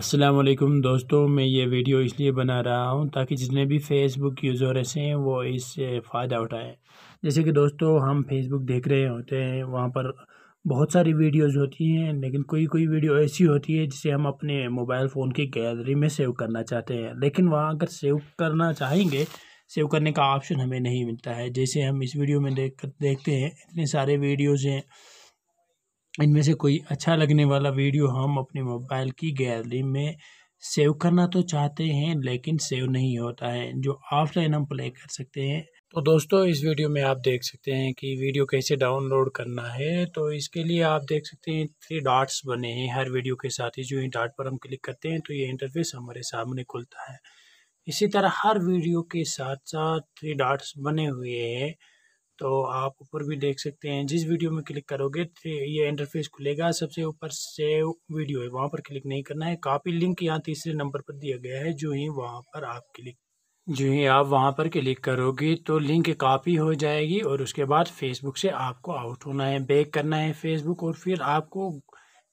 असलम दोस्तों मैं ये वीडियो इसलिए बना रहा हूँ ताकि जितने भी फेसबुक यूज़र ऐसे हैं वो इससे फ़ायदा उठाएं जैसे कि दोस्तों हम फेसबुक देख रहे होते हैं वहाँ पर बहुत सारी वीडियोस होती हैं लेकिन कोई कोई वीडियो ऐसी होती है जिसे हम अपने मोबाइल फ़ोन की गैलरी में सेव करना चाहते हैं लेकिन वहाँ अगर सेव करना चाहेंगे सेव करने का ऑप्शन हमें नहीं मिलता है जैसे हम इस वीडियो में देख देखते हैं इतने सारे वीडियोज़ हैं इनमें से कोई अच्छा लगने वाला वीडियो हम अपने मोबाइल की गैलरी में सेव करना तो चाहते हैं लेकिन सेव नहीं होता है जो ऑफलाइन हम प्ले कर सकते हैं तो दोस्तों इस वीडियो में आप देख सकते हैं कि वीडियो कैसे डाउनलोड करना है तो इसके लिए आप देख सकते हैं थ्री डॉट्स बने हैं हर वीडियो के साथ ही जो इन डॉट पर हम क्लिक करते हैं तो ये इंटरफेस हमारे सामने खुलता है इसी तरह हर वीडियो के साथ साथ थ्री डॉट्स बने हुए हैं तो आप ऊपर भी देख सकते हैं जिस वीडियो में क्लिक करोगे तो ये इंटरफेस खुलेगा सबसे ऊपर सेव वीडियो है वहाँ पर क्लिक नहीं करना है कापी लिंक यहाँ तीसरे नंबर पर दिया गया है जो ही वहाँ पर आप क्लिक जो ही आप वहाँ पर क्लिक करोगे तो लिंक कॉपी हो जाएगी और उसके बाद फेसबुक से आपको आउट होना है बैक करना है फेसबुक और फिर आपको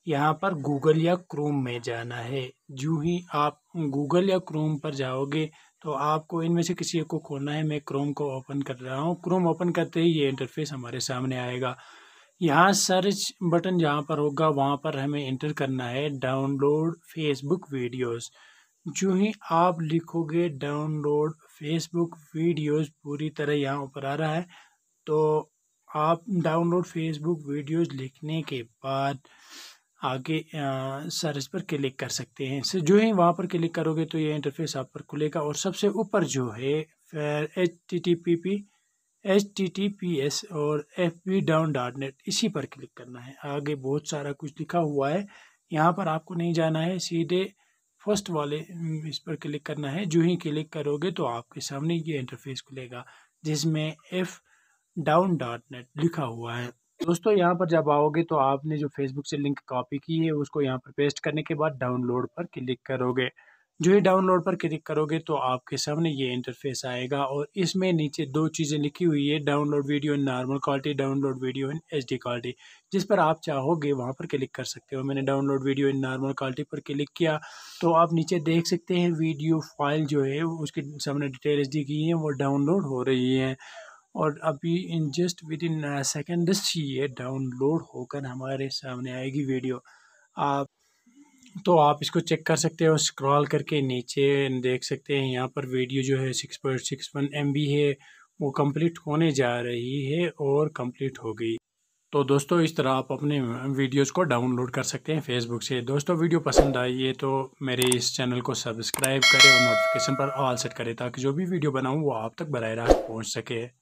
यहाँ पर गूगल या क्रोम में जाना है जो ही आप गूगल या क्रोम पर जाओगे तो आपको इनमें से किसी एक को खोलना है मैं क्रोम को ओपन कर रहा हूँ क्रोम ओपन करते ही ये इंटरफेस हमारे सामने आएगा यहाँ सर्च बटन जहाँ पर होगा वहाँ पर हमें इंटर करना है डाउनलोड फेसबुक वीडियोस जो ही आप लिखोगे डाउनलोड फेसबुक वीडियोस पूरी तरह यहाँ ऊपर आ रहा है तो आप डाउनलोड फेसबुक वीडियोस लिखने के बाद आगे सर्च पर क्लिक कर सकते हैं सर जो है वहाँ पर क्लिक करोगे तो ये इंटरफेस आप पर खुलेगा और सबसे ऊपर जो है फिर H T T P P H T T P S और F B down dot net इसी पर क्लिक करना है आगे बहुत सारा कुछ लिखा हुआ है यहाँ पर आपको नहीं जाना है सीधे फर्स्ट वाले हम्म, इस पर क्लिक करना है जो ही क्लिक करोगे तो आपके सामने ये इंटरफेस खुलेगा जिसमें एफ डाउन डॉट नेट लिखा हुआ है दोस्तों यहाँ पर जब आओगे तो आपने जो फेसबुक से लिंक कॉपी की है उसको यहाँ पर पेस्ट करने के बाद डाउनलोड पर क्लिक करोगे जो ही डाउनलोड पर क्लिक करोगे तो आपके सामने ये इंटरफेस आएगा और इसमें नीचे दो चीज़ें लिखी हुई है download video in normal quality download video in H quality जिस पर आप चाहोगे वहाँ पर क्लिक कर सकते हो मैंने download video in normal quality पर क्लिक किया तो आप नीचे देख सकते हैं वीडियो फाइल जो है उसके सामने एच डी की है वो डाउनलोड हो रही हैं और अभी in just within seconds ये डाउनलोड होकर हमारे सामने आएगी वीडियो आप तो आप इसको चेक कर सकते हो स्क्रॉल करके नीचे देख सकते हैं यहाँ पर वीडियो जो है six point six one M है वो कंप्लीट होने जा रही है और कंप्लीट हो गई तो दोस्तों इस तरह आप अपने वीडियोस को डाउनलोड कर सकते हैं फेसबुक से दोस्तों वीडियो पसंद आई है तो मेरे इस चैनल को सब्सक्राइब करें और नोटिफिकेशन पर ऑल सेट करें ताकि जो भी वीडियो बनाऊँ वो आप तक बर रास्त पहुँच सके